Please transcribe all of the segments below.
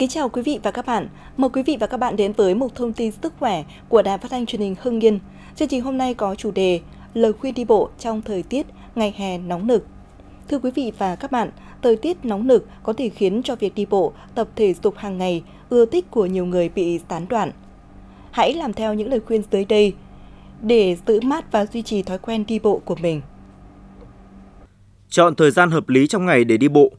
Kính chào quý vị và các bạn. Mời quý vị và các bạn đến với một thông tin sức khỏe của Đài Phát thanh Truyền hình Hưng Yên. Chương trình hôm nay có chủ đề Lời khuyên đi bộ trong thời tiết ngày hè nóng nực. Thưa quý vị và các bạn, thời tiết nóng nực có thể khiến cho việc đi bộ, tập thể dục hàng ngày, ưa thích của nhiều người bị tán đoạn. Hãy làm theo những lời khuyên dưới đây để giữ mát và duy trì thói quen đi bộ của mình. Chọn thời gian hợp lý trong ngày để đi bộ.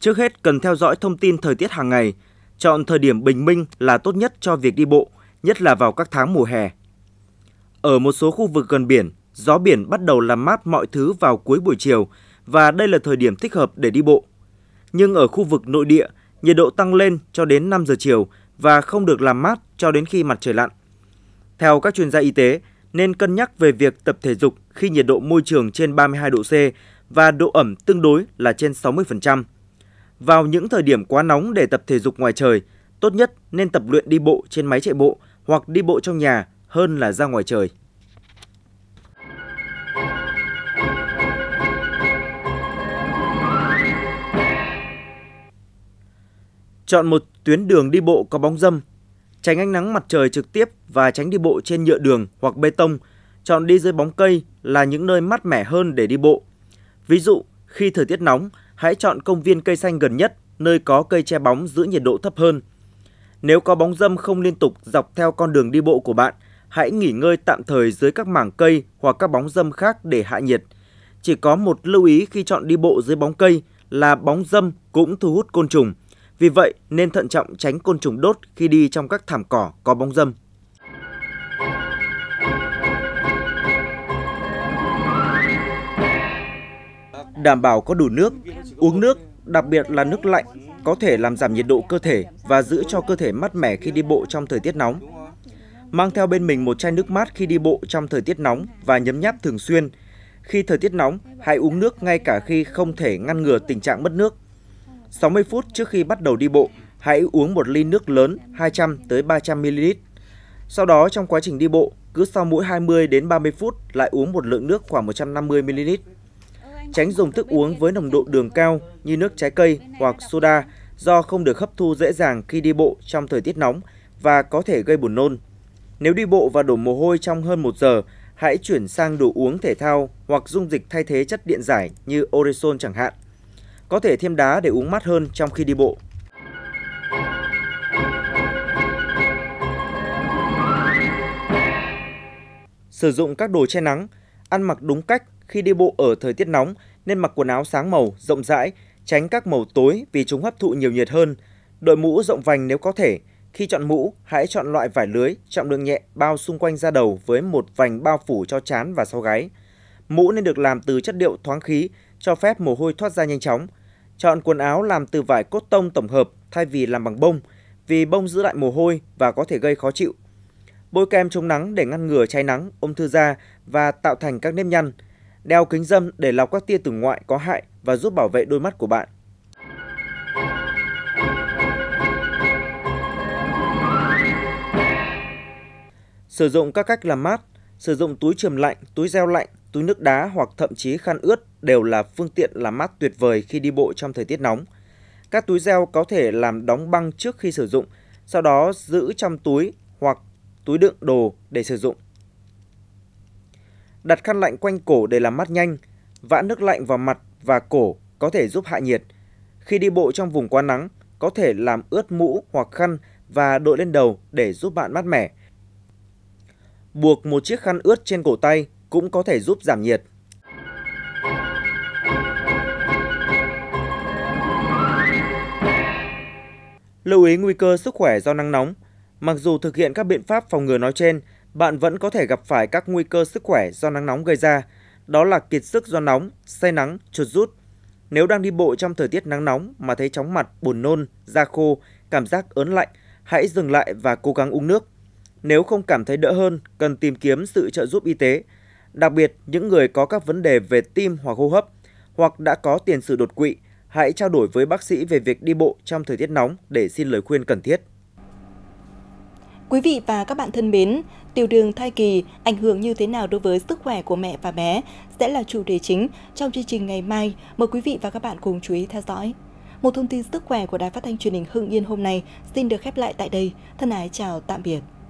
Trước hết cần theo dõi thông tin thời tiết hàng ngày – chọn thời điểm bình minh là tốt nhất cho việc đi bộ, nhất là vào các tháng mùa hè. Ở một số khu vực gần biển, gió biển bắt đầu làm mát mọi thứ vào cuối buổi chiều và đây là thời điểm thích hợp để đi bộ. Nhưng ở khu vực nội địa, nhiệt độ tăng lên cho đến 5 giờ chiều và không được làm mát cho đến khi mặt trời lặn. Theo các chuyên gia y tế, nên cân nhắc về việc tập thể dục khi nhiệt độ môi trường trên 32 độ C và độ ẩm tương đối là trên 60%. Vào những thời điểm quá nóng để tập thể dục ngoài trời, tốt nhất nên tập luyện đi bộ trên máy chạy bộ hoặc đi bộ trong nhà hơn là ra ngoài trời. Chọn một tuyến đường đi bộ có bóng râm, tránh ánh nắng mặt trời trực tiếp và tránh đi bộ trên nhựa đường hoặc bê tông, chọn đi dưới bóng cây là những nơi mát mẻ hơn để đi bộ. Ví dụ, khi thời tiết nóng, hãy chọn công viên cây xanh gần nhất, nơi có cây che bóng giữ nhiệt độ thấp hơn. Nếu có bóng dâm không liên tục dọc theo con đường đi bộ của bạn, hãy nghỉ ngơi tạm thời dưới các mảng cây hoặc các bóng dâm khác để hạ nhiệt. Chỉ có một lưu ý khi chọn đi bộ dưới bóng cây là bóng dâm cũng thu hút côn trùng. Vì vậy nên thận trọng tránh côn trùng đốt khi đi trong các thảm cỏ có bóng dâm. đảm bảo có đủ nước, uống nước, đặc biệt là nước lạnh, có thể làm giảm nhiệt độ cơ thể và giữ cho cơ thể mát mẻ khi đi bộ trong thời tiết nóng. Mang theo bên mình một chai nước mát khi đi bộ trong thời tiết nóng và nhấm nháp thường xuyên. Khi thời tiết nóng, hãy uống nước ngay cả khi không thể ngăn ngừa tình trạng mất nước. 60 phút trước khi bắt đầu đi bộ, hãy uống một ly nước lớn 200 tới 300 ml. Sau đó trong quá trình đi bộ, cứ sau mỗi 20 đến 30 phút lại uống một lượng nước khoảng 150 ml tránh dùng thức uống với nồng độ đường cao như nước trái cây hoặc soda do không được hấp thu dễ dàng khi đi bộ trong thời tiết nóng và có thể gây buồn nôn. Nếu đi bộ và đổ mồ hôi trong hơn 1 giờ, hãy chuyển sang đồ uống thể thao hoặc dung dịch thay thế chất điện giải như Oresol chẳng hạn. Có thể thêm đá để uống mát hơn trong khi đi bộ. Sử dụng các đồ che nắng, ăn mặc đúng cách khi đi bộ ở thời tiết nóng nên mặc quần áo sáng màu, rộng rãi, tránh các màu tối vì chúng hấp thụ nhiều nhiệt hơn. Đội mũ rộng vành nếu có thể. Khi chọn mũ, hãy chọn loại vải lưới, trọng lượng nhẹ, bao xung quanh da đầu với một vành bao phủ cho chán và sau gáy. Mũ nên được làm từ chất liệu thoáng khí, cho phép mồ hôi thoát ra nhanh chóng. Chọn quần áo làm từ vải cốt tông tổng hợp thay vì làm bằng bông, vì bông giữ lại mồ hôi và có thể gây khó chịu. Bôi kem chống nắng để ngăn ngừa cháy nắng, ung thư da và tạo thành các nếp nhăn. Đeo kính dâm để lọc các tia tử ngoại có hại và giúp bảo vệ đôi mắt của bạn. Sử dụng các cách làm mát, sử dụng túi trường lạnh, túi gel lạnh, túi nước đá hoặc thậm chí khăn ướt đều là phương tiện làm mát tuyệt vời khi đi bộ trong thời tiết nóng. Các túi gel có thể làm đóng băng trước khi sử dụng, sau đó giữ trong túi hoặc túi đựng đồ để sử dụng Đặt khăn lạnh quanh cổ để làm mát nhanh, vã nước lạnh vào mặt và cổ có thể giúp hạ nhiệt. Khi đi bộ trong vùng quá nắng, có thể làm ướt mũ hoặc khăn và đội lên đầu để giúp bạn mát mẻ. Buộc một chiếc khăn ướt trên cổ tay cũng có thể giúp giảm nhiệt. Lưu ý nguy cơ sức khỏe do nắng nóng. Mặc dù thực hiện các biện pháp phòng ngừa nói trên, bạn vẫn có thể gặp phải các nguy cơ sức khỏe do nắng nóng gây ra, đó là kiệt sức do nóng, say nắng, chuột rút. Nếu đang đi bộ trong thời tiết nắng nóng mà thấy chóng mặt, buồn nôn, da khô, cảm giác ớn lạnh, hãy dừng lại và cố gắng uống nước. Nếu không cảm thấy đỡ hơn, cần tìm kiếm sự trợ giúp y tế. Đặc biệt, những người có các vấn đề về tim hoặc hô hấp hoặc đã có tiền sử đột quỵ, hãy trao đổi với bác sĩ về việc đi bộ trong thời tiết nóng để xin lời khuyên cần thiết. Quý vị và các bạn thân mến, tiểu đường thai kỳ ảnh hưởng như thế nào đối với sức khỏe của mẹ và bé sẽ là chủ đề chính trong chương trình ngày mai. Mời quý vị và các bạn cùng chú ý theo dõi. Một thông tin sức khỏe của Đài Phát thanh Truyền hình Hưng Yên hôm nay xin được khép lại tại đây. Thân ái chào tạm biệt.